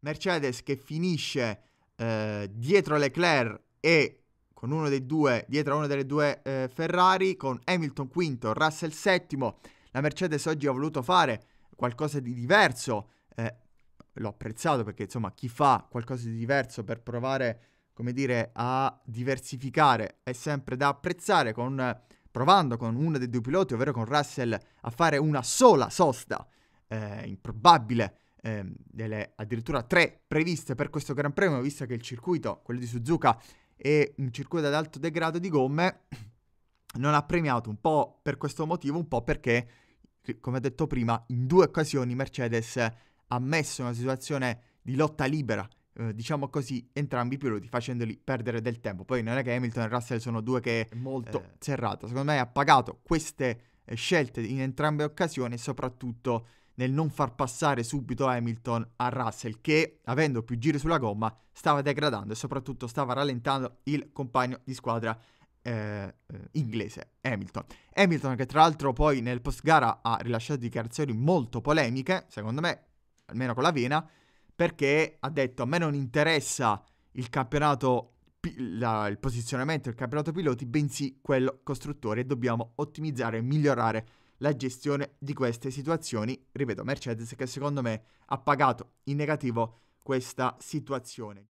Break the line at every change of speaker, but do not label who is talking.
Mercedes che finisce eh, dietro Leclerc e con uno dei due, dietro a una delle due eh, Ferrari, con Hamilton quinto, Russell settimo. La Mercedes oggi ha voluto fare qualcosa di diverso, eh, l'ho apprezzato perché insomma chi fa qualcosa di diverso per provare, come dire, a diversificare è sempre da apprezzare con, provando con uno dei due piloti, ovvero con Russell, a fare una sola sosta, eh, improbabile ehm, delle addirittura tre previste per questo Gran Premio, visto che il circuito, quello di Suzuka, è un circuito ad alto degrado di gomme, non ha premiato un po' per questo motivo, un po' perché, come ho detto prima, in due occasioni Mercedes ha messo una situazione di lotta libera eh, diciamo così, entrambi i piloti facendoli perdere del tempo. Poi non è che Hamilton e Russell sono due che è molto eh, serrata. Secondo me ha pagato queste eh, scelte in entrambe le occasioni e soprattutto nel non far passare subito Hamilton a Russell che, avendo più giri sulla gomma, stava degradando e soprattutto stava rallentando il compagno di squadra eh, eh inglese Hamilton. Hamilton che tra l'altro poi nel post gara ha rilasciato dichiarazioni molto polemiche, secondo me, almeno con la vena, perché ha detto a me non interessa il campionato la, il posizionamento del campionato piloti, bensì quello costruttore, e dobbiamo ottimizzare e migliorare la gestione di queste situazioni. Ripeto, Mercedes che secondo me ha pagato in negativo questa situazione.